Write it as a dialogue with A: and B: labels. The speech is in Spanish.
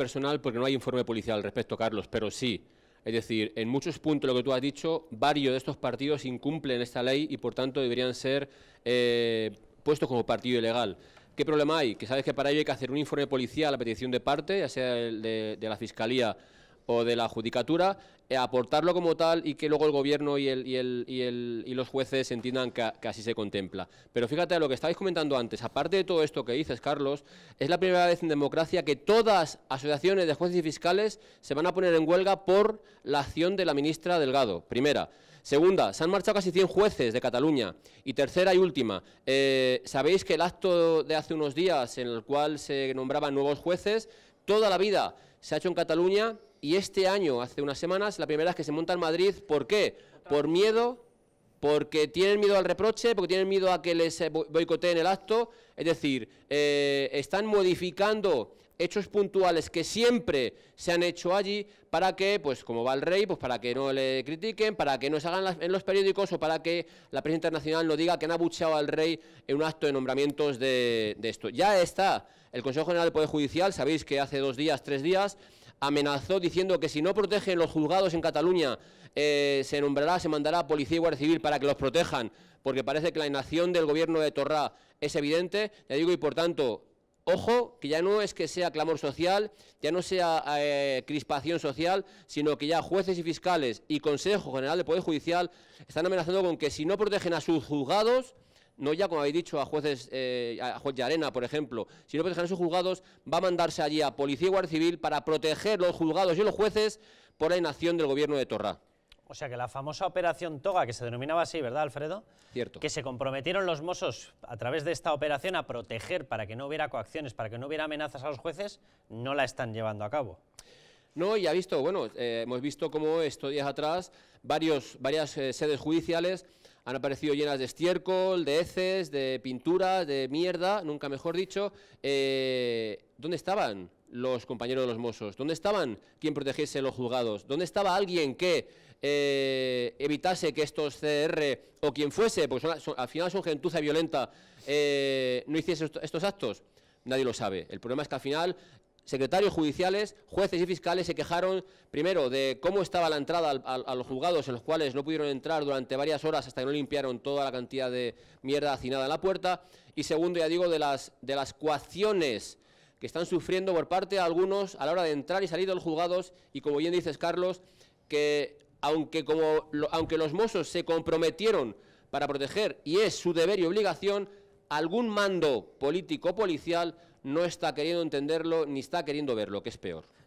A: personal porque no hay informe policial al respecto, Carlos, pero sí. Es decir, en muchos puntos lo que tú has dicho, varios de estos partidos incumplen esta ley y por tanto deberían ser eh, puestos como partido ilegal. ¿Qué problema hay? Que sabes que para ello hay que hacer un informe policial a petición de parte, ya sea el de, de la Fiscalía o de la judicatura, eh, aportarlo como tal y que luego el gobierno y, el, y, el, y, los jueces entiendan que, así se contempla. Pero fíjate, lo que estabais comentando antes, aparte de todo esto que dices, Carlos, es la primera vez en democracia que todas asociaciones de jueces y fiscales se van a poner en huelga por la acción de la ministra Delgado, primera. Segunda, se han marchado casi 100 jueces de Cataluña. Y tercera y última, eh, sabéis que el acto de hace unos días en el cual se nombraban nuevos jueces, toda la vida se ha hecho en Cataluña y este año, hace unas semanas, la primera vez que se monta en Madrid. ¿Por qué? Por miedo, porque tienen miedo al reproche, porque tienen miedo a que les eh, boicoteen el acto. Es decir, eh, están modificando hechos puntuales que siempre se han hecho allí para que, pues como va el rey, pues para que no le critiquen, para que no se hagan en los periódicos o para que la prensa internacional no diga que han abucheado al rey en un acto de nombramientos de, de esto. Ya está. El Consejo General del Poder Judicial, sabéis que hace dos días, tres días, amenazó diciendo que si no protegen los juzgados en Cataluña, eh, se nombrará, se mandará a policía y guardia civil para que los protejan, porque parece que la inacción del gobierno de Torra es evidente, le digo, y por tanto, ojo, que ya no es que sea clamor social, ya no sea eh, crispación social, sino que ya jueces y fiscales y Consejo General de Poder Judicial están amenazando con que si no protegen a sus juzgados, no ya como habéis dicho a jueces, eh, a juez arena, por ejemplo, sino en sus juzgados, va a mandarse allí a policía y guardia civil para proteger los juzgados y los jueces por la inacción del gobierno de Torra. O sea que la famosa operación Toga, que se denominaba así, ¿verdad, Alfredo? Cierto. Que se comprometieron los mozos a través de esta operación a proteger para que no hubiera coacciones, para que no hubiera amenazas a los jueces, no la están llevando a cabo. No, y ha visto, bueno, eh, hemos visto cómo estos días atrás varios, varias eh, sedes judiciales han aparecido llenas de estiércol, de heces, de pinturas, de mierda, nunca mejor dicho. Eh, ¿Dónde estaban los compañeros de los mozos? ¿Dónde estaban quien protegiese los juzgados? ¿Dónde estaba alguien que eh, evitase que estos CR o quien fuese, porque al final son gentuza violenta, eh, no hiciese estos actos? Nadie lo sabe. El problema es que al final secretarios judiciales, jueces y fiscales se quejaron primero de cómo estaba la entrada a los juzgados en los cuales no pudieron entrar durante varias horas hasta que no limpiaron toda la cantidad de mierda hacinada en la puerta y segundo, ya digo, de las, de las coacciones que están sufriendo por parte de algunos a la hora de entrar y salir de los juzgados y como bien dices Carlos, que aunque, como, aunque los mozos se comprometieron para proteger y es su deber y obligación, algún mando político policial no está queriendo entenderlo ni está queriendo verlo, que es peor.